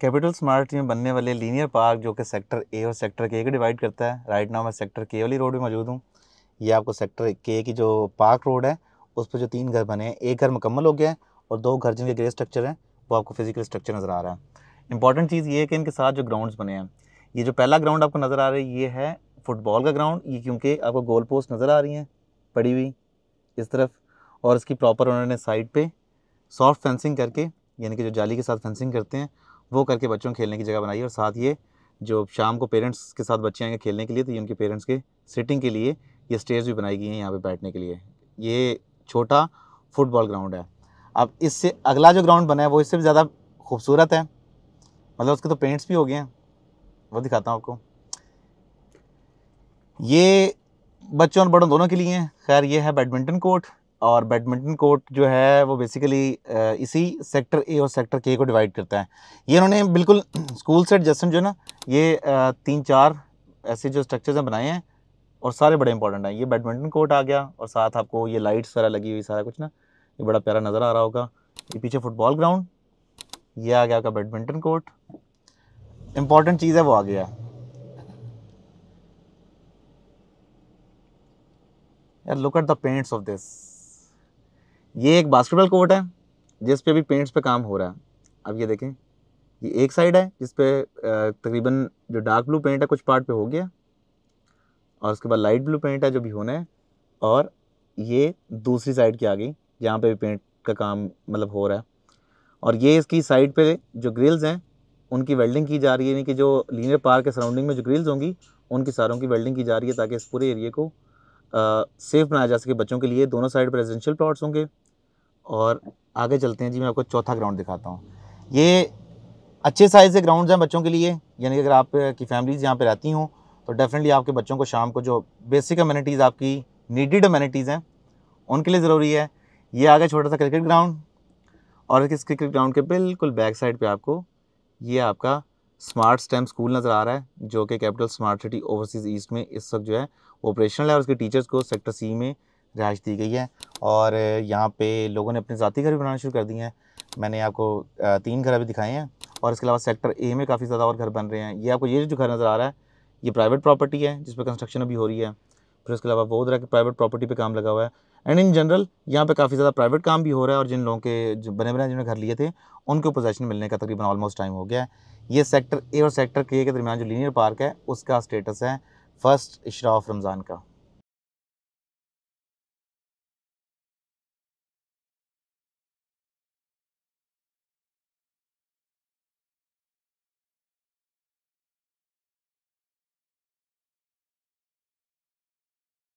capital smart में बनने वाले लीनियर पार्क जो कि सेक्टर ए और सेक्टर के को डिवाइड करता है राइट नाउ मैं सेक्टर के वाली रोड में मौजूद हूँ ये आपको सेक्टर के की जो पार्क रोड है उस पर जो तीन घर बने हैं एक घर मुकम्मल हो गया है और दो घर जिनके ग्रे स्ट्रक्चर हैं वो आपको फिजिकल स्ट्रक्चर नज़र आ रहा है इंपॉर्टेंट चीज़ ये है कि इनके साथ जो ग्राउंड्स बने हैं ये जो पहला ग्राउंड आपको नज़र आ रहा है ये है फुटबॉल का ग्राउंड ये क्योंकि आपको गोल पोस्ट नज़र आ रही हैं पड़ी हुई इस तरफ और इसकी प्रॉपर उन्होंने साइड पर सॉफ्ट फेंसिंग करके यानी कि जो जाली के साथ फेंसिंग करते हैं वो करके बच्चों को खेलने की जगह बनाई और साथ ये जो शाम को पेरेंट्स के साथ बच्चे आएंगे खेलने के लिए तो ये उनके पेरेंट्स के सिटिंग के लिए ये स्टेज भी बनाई गई हैं यहाँ पर बैठने के लिए ये छोटा फुटबॉल ग्राउंड है अब इससे अगला जो ग्राउंड बना है वो इससे भी ज़्यादा खूबसूरत है मतलब उसके तो पेंट्स भी हो गए हैं वो दिखाता हूँ आपको ये बच्चों और बड़ों दोनों के लिए हैं खैर ये है बैडमिंटन कोर्ट और बैडमिंटन कोर्ट जो है वो बेसिकली इसी सेक्टर ए और सेक्टर के को डिवाइड करता है ये इन्होंने बिल्कुल स्कूल सेट जैसन जो है ना ये तीन चार ऐसे जो स्ट्रक्चर्स हैं बनाए हैं और सारे बड़े इंपॉर्टेंट हैं ये बैडमिंटन कोर्ट आ गया और साथ आपको ये लाइट्स वगैरह लगी हुई सारा कुछ ना ये बड़ा प्यारा नज़र आ रहा होगा ये पीछे फुटबॉल ग्राउंड ये आ गया आपका बैडमिंटन कोर्ट इम्पॉर्टेंट चीज़ है वो आ गया यार look at the paints of this ये एक बास्केटबॉल कोर्ट है जिस पे अभी पेंट्स पे काम हो रहा है अब ये देखें ये एक साइड है जिस पे तकरीबन जो डार्क ब्लू पेंट है कुछ पार्ट पे हो गया और उसके बाद लाइट ब्लू पेंट है जो भी होना है और ये दूसरी साइड की आ गई जहाँ पे भी पेंट का काम मतलब हो रहा है और ये इसकी साइड पे जो ग्रिल्स हैं उनकी वेल्डिंग की जा रही है यानी कि जो लीनियर पार्क के सराउंडिंग में जो ग्रिल्स होंगी उनकी सारों की वेल्डिंग की जा रही है ताकि इस पूरे एरिए को सेफ़ बनाया जा सके बच्चों के लिए दोनों साइड पर रेजिडेंशियल प्लॉट्स होंगे और आगे चलते हैं जी मैं आपको चौथा ग्राउंड दिखाता हूँ ये अच्छे साइज़ के ग्राउंड हैं बच्चों के लिए यानी कि अगर आपकी फैमिलीज़ यहाँ पर रहती हों तो डेफिनेटली आपके बच्चों को शाम को जो बेसिक अम्यूनिटीज़ आपकी नीडिड अम्यूनिटीज़ हैं उनके लिए ज़रूरी है ये आगे छोटा सा क्रिकेट ग्राउंड और इस क्रिकेट ग्राउंड के बिल्कुल बैक साइड पे आपको ये आपका स्मार्ट स्टेम स्कूल नज़र आ रहा है जो कि capital smart city overseas east में इस वक्त जो है ऑपरेशनल है और उसके टीचर्स को सेक्टर सी में रिहाइश दी गई है और यहाँ पे लोगों ने अपने ज़ाती घर भी बनाना शुरू कर दिए हैं मैंने आपको तीन घर अभी दिखाए हैं और इसके अलावा सेक्टर ए में काफ़ी ज़्यादा और घर बन रहे हैं ये आपको ये जो घर नज़र आ रहा है ये प्राइवेट प्रॉपर्टी है जिस पर कंस्ट्रक्शन अभी हो रही है फिर उसके अलावा बहुत तरह के प्राइवेट प्रॉपर्टी पे काम लगा हुआ है एंड इन जनरल यहाँ पे काफ़ी ज़्यादा प्राइवेट काम भी हो रहा है और जिन लोगों के जो बने बने जिन्होंने घर लिए थे उनको पोजेशन मिलने का तकरीबन ऑलमोस्ट टाइम हो गया है ये सेक्टर ए और सेक्टर के के दरमियान जो लीनियर पार्क है उसका स्टेटस है फर्स्ट इशरा ऑफ रमज़ान का